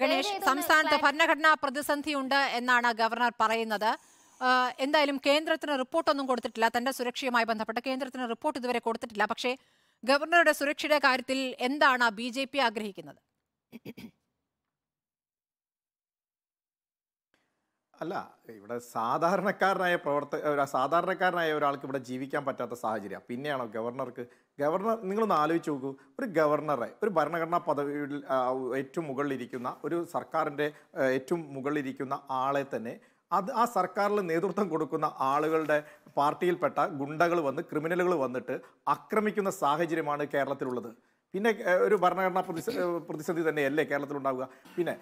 ഗണേഷ് സംസ്ഥാനത്ത് ഭരണഘടനാ പ്രതിസന്ധിയുണ്ട് എന്നാണ് ഗവർണർ പറയുന്നത് എന്തായാലും കേന്ദ്രത്തിന് റിപ്പോർട്ടൊന്നും കൊടുത്തിട്ടില്ല തന്റെ സുരക്ഷയുമായി ബന്ധപ്പെട്ട് കേന്ദ്രത്തിന് റിപ്പോർട്ട് ഇതുവരെ കൊടുത്തിട്ടില്ല പക്ഷേ ഗവർണറുടെ സുരക്ഷയുടെ കാര്യത്തിൽ എന്താണ് ബി ജെ പി ആഗ്രഹിക്കുന്നത് അല്ല ഇവിടെ സാധാരണക്കാരനായ പ്രവർത്തക സാധാരണക്കാരനായ ഒരാൾക്ക് ഇവിടെ ജീവിക്കാൻ പറ്റാത്ത സാഹചര്യം പിന്നെയാണോ ഗവർണർക്ക് ഗവർണർ നിങ്ങളൊന്ന് ആലോചിച്ച് നോക്കൂ ഒരു ഗവർണറെ ഒരു ഭരണഘടനാ പദവിയിൽ ഏറ്റവും മുകളിലിരിക്കുന്ന ഒരു സർക്കാരിൻ്റെ ഏറ്റവും മുകളിലിരിക്കുന്ന ആളെ തന്നെ അത് ആ സർക്കാരിൽ നേതൃത്വം കൊടുക്കുന്ന ആളുകളുടെ പാർട്ടിയിൽപ്പെട്ട ഗുണ്ടകൾ വന്ന് ക്രിമിനലുകൾ വന്നിട്ട് ആക്രമിക്കുന്ന സാഹചര്യമാണ് കേരളത്തിലുള്ളത് പിന്നെ ഒരു ഭരണഘടനാ പ്രതിസന്ധി തന്നെയല്ലേ കേരളത്തിലുണ്ടാവുക പിന്നെ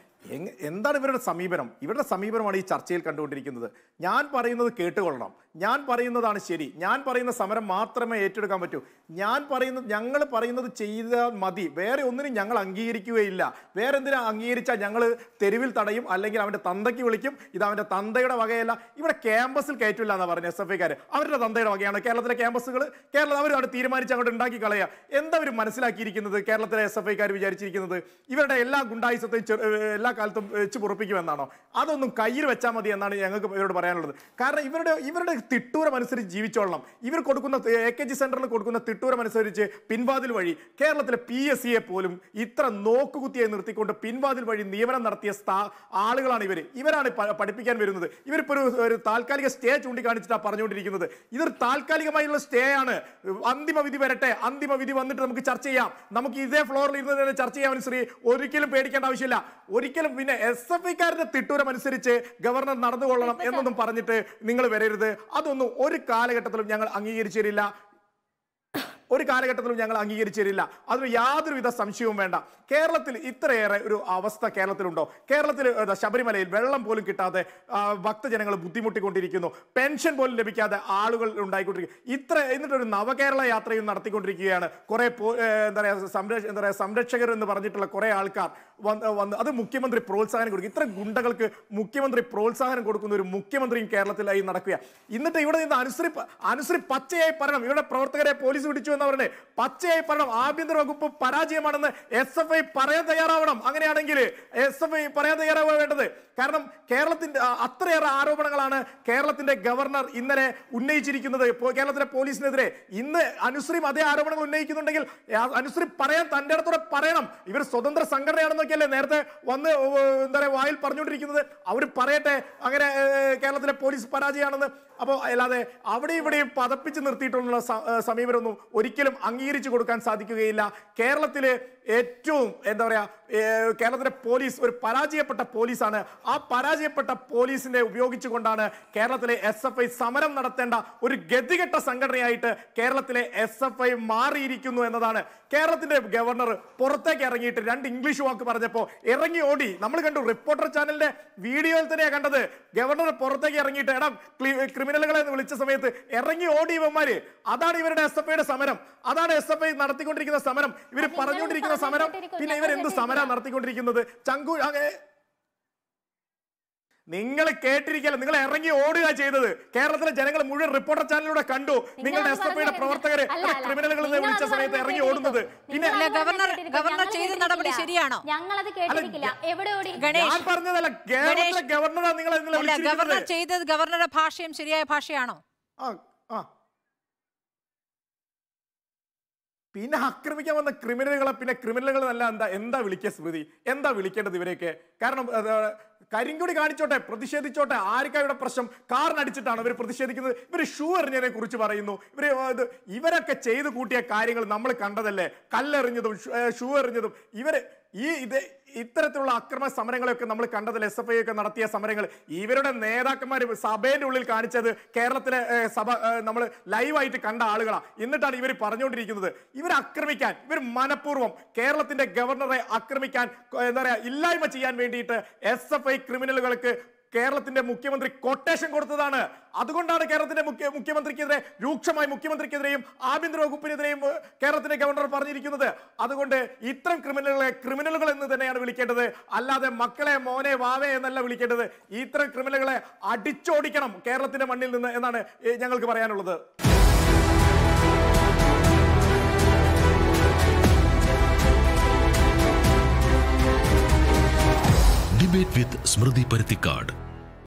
എന്താണ് ഇവരുടെ സമീപനം ഇവരുടെ സമീപനമാണ് ഈ ചർച്ചയിൽ കണ്ടുകൊണ്ടിരിക്കുന്നത് ഞാൻ പറയുന്നത് കേട്ടുകൊള്ളണം ഞാൻ പറയുന്നതാണ് ശരി ഞാൻ പറയുന്ന സമരം മാത്രമേ ഏറ്റെടുക്കാൻ പറ്റൂ ഞാൻ പറയുന്ന ഞങ്ങൾ പറയുന്നത് ചെയ്താൽ മതി വേറെ ഒന്നിനും ഞങ്ങൾ അംഗീകരിക്കുകയില്ല വേറെ എന്തിനാ അംഗീകരിച്ചാൽ ഞങ്ങൾ തെരുവിൽ തടയും അല്ലെങ്കിൽ അവൻ്റെ തന്തയ്ക്ക് വിളിക്കും ഇത് അവൻ്റെ തന്തയുടെ വകയല്ല ഇവിടെ ക്യാമ്പസിൽ കയറ്റില്ല എന്നാണ് പറഞ്ഞത് എസ് എഫ് ഐക്കാർ അവരുടെ തന്തയുടെ വകയാണ് കേരളത്തിലെ ക്യാമ്പസുകൾ കേരളം അവർ അവിടെ തീരുമാനിച്ച് അങ്ങോട്ട് ഉണ്ടാക്കി കളയുക എന്താ അവർ മനസ്സിലാക്കിയിരിക്കുന്നത് വിചാരിച്ചിരിക്കുന്നത് കേരളത്തിലെ എസ് എഫ് ഐക്കാർ വിചാരിച്ചിരിക്കുന്നത് ഇവരുടെ എല്ലാ ഗുണ്ടായുസത്തെയും എല്ലാ കാലത്തും വെച്ച് പുറപ്പിക്കുമെന്നാണോ അതൊന്നും കയ്യിൽ വെച്ചാൽ മതി എന്നാണ് ഞങ്ങൾക്ക് ഇവരോട് പറയാനുള്ളത് കാരണം ഇവരുടെ ഇവരുടെ തിട്ടൂരമനുസരിച്ച് അനുസരിച്ച് ജീവിച്ചോളണം ഇവർ കൊടുക്കുന്ന എ കെ ജി സെന്ററിൽ കൊടുക്കുന്ന തിട്ടൂരമനുസരിച്ച് അനുസരിച്ച് പിൻവാതിൽ വഴി കേരളത്തിലെ പി എസ് സിയെ പോലും ഇത്ര നോക്കുകുത്തിയായി നിർത്തിക്കൊണ്ട് പിൻവാതിൽ വഴി നിയമനം നടത്തിയ സ്ഥാ ആളുകളാണ് ഇവർ ഇവരാണ് പഠിപ്പിക്കാൻ വരുന്നത് ഇവരിപ്പോൾ ഒരു ഒരു താൽക്കാലിക സ്റ്റേ ചൂണ്ടിക്കാണിച്ചിട്ടാണ് പറഞ്ഞുകൊണ്ടിരിക്കുന്നത് ഇതൊരു താൽക്കാലികമായുള്ള സ്റ്റേ ആണ് അന്തിമ വിധി വരട്ടെ അന്തിമ വിധി വന്നിട്ട് നമുക്ക് ചർച്ച ചെയ്യാം നമുക്ക് ഇതേ ഫ്ലോറിൽ ഇരുന്ന് തന്നെ ചർച്ച ചെയ്യാൻ ശ്രീ ഒരിക്കലും പേടിക്കേണ്ട ആവശ്യമില്ല ഒരിക്കലും പിന്നെ എസ് എഫ് ഐക്കാരുടെ തിട്ടൂരം അനുസരിച്ച് ഗവർണർ നടന്നുകൊള്ളണം എന്നൊന്നും പറഞ്ഞിട്ട് നിങ്ങൾ വരരുത് അതൊന്നും ഒരു കാലഘട്ടത്തിലും ഞങ്ങൾ അംഗീകരിച്ചിരില്ല ഒരു കാലഘട്ടത്തിലും ഞങ്ങൾ അംഗീകരിച്ചിരില്ല അതിന് യാതൊരുവിധ സംശയവും വേണ്ട കേരളത്തിൽ ഇത്രയേറെ ഒരു അവസ്ഥ കേരളത്തിലുണ്ടോ കേരളത്തിൽ ശബരിമലയിൽ വെള്ളം പോലും കിട്ടാതെ ഭക്തജനങ്ങൾ ബുദ്ധിമുട്ടിക്കൊണ്ടിരിക്കുന്നു പെൻഷൻ പോലും ലഭിക്കാതെ ആളുകൾ ഉണ്ടായിക്കൊണ്ടിരിക്കുന്നു ഇത്ര എന്നിട്ടൊരു നവകേരള യാത്രയും നടത്തിക്കൊണ്ടിരിക്കുകയാണ് കുറെ എന്താ പറയുക സംരക്ഷ എന്താ പറയുക സംരക്ഷകർ എന്ന് പറഞ്ഞിട്ടുള്ള കുറേ ആൾക്കാർ വന്ന് അത് മുഖ്യമന്ത്രി പ്രോത്സാഹനം കൊടുക്കും ഇത്ര ഗുണ്ടകൾക്ക് മുഖ്യമന്ത്രി പ്രോത്സാഹനം കൊടുക്കുന്ന ഒരു മുഖ്യമന്ത്രിയും കേരളത്തിലായി നടക്കുക എന്നിട്ട് ഇവിടെ നിന്ന് അനുസരി അനുസരി പച്ചയായി പറയണം ഇവിടെ പ്രവർത്തകരെ പോലീസ് പിടിച്ചു പറയുന്നത് പച്ചയായി പറയണം ആഭ്യന്തര വകുപ്പ് പരാജയമാണെന്ന് എസ് എഫ് ഐ പറയാൻ തയ്യാറാവണം അങ്ങനെയാണെങ്കിൽ എസ് എഫ് ഐ പറയാൻ വേണ്ടത് കാരണം കേരളത്തിന്റെ അത്രയേറെ ആരോപണങ്ങളാണ് കേരളത്തിന്റെ ഗവർണർ ഇന്നലെ ഉന്നയിച്ചിരിക്കുന്നത് കേരളത്തിലെ പോലീസിനെതിരെ ഇന്ന് അനുശ്രീം അതേ ആരോപണങ്ങൾ ഉന്നയിക്കുന്നുണ്ടെങ്കിൽ അനുശ്രീ പറയാൻ തന്റെ അടുത്തൂടെ പറയണം ഇവർ സ്വതന്ത്ര സംഘടനയാണെന്നൊക്കെയല്ലേ നേരത്തെ വന്ന് എന്താ പറയുക വായിൽ പറഞ്ഞുകൊണ്ടിരിക്കുന്നത് അവർ പറയട്ടെ അങ്ങനെ കേരളത്തിലെ പോലീസ് പരാജയമാണെന്ന് അപ്പോൾ അല്ലാതെ അവിടെ ഇവിടെയും പതപ്പിച്ച് നിർത്തിയിട്ടുള്ള സമീപനമൊന്നും ഒരിക്കലും അംഗീകരിച്ചു കൊടുക്കാൻ സാധിക്കുകയില്ല കേരളത്തിലെ ഏറ്റവും എന്താ പറയുക കേരളത്തിലെ പോലീസ് ഒരു പരാജയപ്പെട്ട പോലീസാണ് ആ പരാജയപ്പെട്ട പോലീസിനെ ഉപയോഗിച്ചുകൊണ്ടാണ് കേരളത്തിലെ എസ് എഫ് ഐ സമരം നടത്തേണ്ട ഒരു ഗതികെട്ട സംഘടനയായിട്ട് കേരളത്തിലെ എസ് എഫ് ഐ മാറിയിരിക്കുന്നു എന്നതാണ് കേരളത്തിന്റെ ഗവർണർ പുറത്തേക്ക് ഇറങ്ങിയിട്ട് രണ്ട് ഇംഗ്ലീഷ് വാക്ക് പറഞ്ഞപ്പോൾ ഇറങ്ങി ഓടി നമ്മൾ കണ്ടു റിപ്പോർട്ടർ ചാനലിന്റെ വീഡിയോയിൽ തന്നെയാണ് കണ്ടത് ഗവർണർ പുറത്തേക്ക് ഇറങ്ങിയിട്ട് എടാ ക്രിമിനൽ ക്രിമിനലുകളെ എന്ന് വിളിച്ച സമയത്ത് ഇറങ്ങി ഓടി ഇവന്മാര് അതാണ് ഇവരുടെ എസ് എഫ് ഐയുടെ സമരം അതാണ് എസ് എഫ് ഐ നടത്തിക്കൊണ്ടിരിക്കുന്ന സമരം ഇവർ പറഞ്ഞുകൊണ്ടിരിക്കുന്ന സമരം പിന്നെ ഇവർ എന്ത് സമരം നടത്തിക്കൊണ്ടിരിക്കുന്നത് ചങ്കു നിങ്ങൾ കേട്ടിരിക്കല നിങ്ങൾ ഇറങ്ങി ഓടുക ചെയ്തത് കേരളത്തിലെ ജനങ്ങൾ മുഴുവൻ റിപ്പോർട്ടർ ചാനലിലൂടെ കണ്ടു നിങ്ങളുടെ എസ് എഫ് ഐയുടെ പ്രവർത്തകരെ ക്രിമിനലുകൾ എന്ന് വിളിച്ച സമയത്ത് ഇറങ്ങി ഓടുന്നത് പിന്നെ ഗവർണർ ഗവർണർ ചെയ്ത നടപടി ശരിയാണോ ഞങ്ങളത് കേട്ടിരിക്കില്ല ഞാൻ പറഞ്ഞതല്ല കേരളത്തിലെ ഗവർണറാണ് നിങ്ങൾ ഗവർണർ ചെയ്തത് ഗവർണറുടെ ഭാഷയും ശരിയായ ഭാഷയാണോ ആ ആ പിന്നെ ആക്രമിക്കാൻ വന്ന ക്രിമിനലുകളെ പിന്നെ ക്രിമിനലുകൾ എന്താ എന്താ വിളിക്കുക സ്മൃതി എന്താ വിളിക്കേണ്ടത് ഇവരെയൊക്കെ കാരണം കരിങ്കുടി കാണിച്ചോട്ടെ പ്രതിഷേധിച്ചോട്ടെ ഇവിടെ പ്രശ്നം കാറിനടിച്ചിട്ടാണ് ഇവർ പ്രതിഷേധിക്കുന്നത് ഇവർ ഷൂ എറിഞ്ഞതിനെ കുറിച്ച് പറയുന്നു ഇവർ ഇത് ഇവരൊക്കെ ചെയ്തു കൂട്ടിയ കാര്യങ്ങൾ നമ്മൾ കണ്ടതല്ലേ കല്ലെറിഞ്ഞതും ഷൂ എറിഞ്ഞതും ഇവർ ഈ ഇത് ഇത്തരത്തിലുള്ള അക്രമ സമരങ്ങളൊക്കെ നമ്മൾ കണ്ടതിൽ എസ് എഫ് ഐ ഒക്കെ നടത്തിയ സമരങ്ങൾ ഇവരുടെ നേതാക്കന്മാർ സഭേന്റെ ഉള്ളിൽ കാണിച്ചത് കേരളത്തിലെ സഭ നമ്മൾ ലൈവായിട്ട് കണ്ട ആളുകളാണ് എന്നിട്ടാണ് ഇവർ പറഞ്ഞുകൊണ്ടിരിക്കുന്നത് ഇവർ ആക്രമിക്കാൻ ഇവർ മനഃപൂർവ്വം കേരളത്തിന്റെ ഗവർണറെ ആക്രമിക്കാൻ എന്താ പറയുക ഇല്ലായ്മ ചെയ്യാൻ വേണ്ടിയിട്ട് എസ് എഫ് ഐ ക്രിമിനലുകൾക്ക് കേരളത്തിന്റെ മുഖ്യമന്ത്രി കൊട്ടേഷൻ കൊടുത്തതാണ് അതുകൊണ്ടാണ് കേരളത്തിന്റെ മുഖ്യ മുഖ്യമന്ത്രിക്കെതിരെ രൂക്ഷമായി മുഖ്യമന്ത്രിക്കെതിരെയും ആഭ്യന്തര വകുപ്പിനെതിരെയും കേരളത്തിന്റെ ഗവർണർ പറഞ്ഞിരിക്കുന്നത് അതുകൊണ്ട് ഇത്തരം ക്രിമിനലുകളെ ക്രിമിനലുകൾ എന്ന് തന്നെയാണ് വിളിക്കേണ്ടത് അല്ലാതെ മക്കളെ മോനെ വാവേ എന്നല്ല വിളിക്കേണ്ടത് ഇത്തരം ക്രിമിനലുകളെ അടിച്ചോടിക്കണം കേരളത്തിന്റെ മണ്ണിൽ നിന്ന് എന്നാണ് ഞങ്ങൾക്ക് പറയാനുള്ളത് സ്മൃതി പരുത്തിക്കാട്